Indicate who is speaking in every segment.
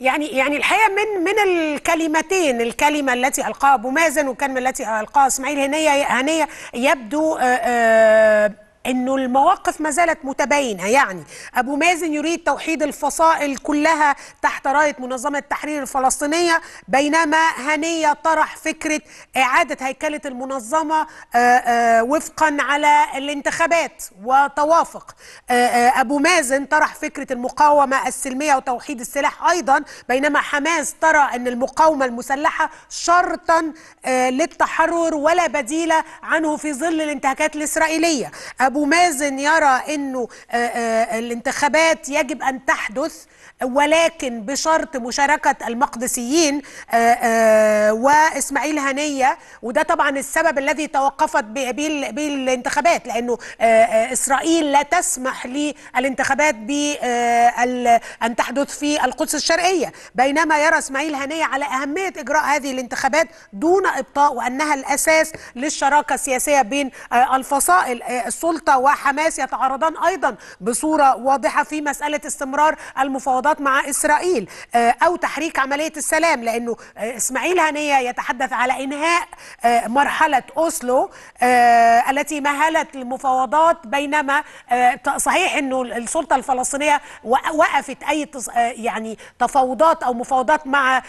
Speaker 1: يعني يعني الحقيقه من من الكلمتين الكلمه التي القاها ابو مازن والكلمه التي القاها اسماعيل هنيه هنيه يبدو آآ آه، آآ آه، انه المواقف ما زالت متباينه يعني ابو مازن يريد توحيد الفصائل كلها تحت رايه منظمه التحرير الفلسطينيه بينما هنيه طرح فكره اعاده هيكله المنظمه آه، آه، وفقا على الانتخابات وتوافق آه، ابو مازن طرح فكره المقاومه السلميه وتوحيد السلاح ايضا بينما حماس ترى ان المقاومه المسلحه شرطا للتحرر ولا بديل عنه في ظل الانتهاكات الاسرائيليه أبو مازن يرى أنه آه، آه، الانتخابات يجب أن تحدث ولكن بشرط مشاركة المقدسيين آه، وإسماعيل هنية وده طبعا السبب الذي توقفت بالانتخابات الانتخابات لأنه إسرائيل لا تسمح للانتخابات أن تحدث في القدس الشرقية بينما يرى إسماعيل هنية على أهمية إجراء هذه الانتخابات دون إبطاء وأنها الأساس للشراكة السياسية بين الفصائل السلطة السلطة وحماس يتعارضان أيضا بصورة واضحة في مسألة استمرار المفاوضات مع إسرائيل آه، أو تحريك عملية السلام لأنه آه، إسماعيل هنية يتحدث على إنهاء آه، مرحلة أوسلو التي مهلت المفاوضات بينما صحيح أنه السلطة الفلسطينية وقفت أي يعني تفاوضات أو مفاوضات مع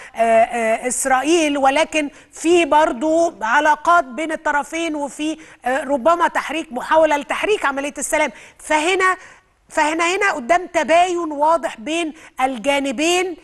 Speaker 1: إسرائيل ولكن في برضو علاقات بين الطرفين وفي ربما تحريك محاولة لتحريك تحريك عمليه السلام فهنا فهنا هنا قدام تباين واضح بين الجانبين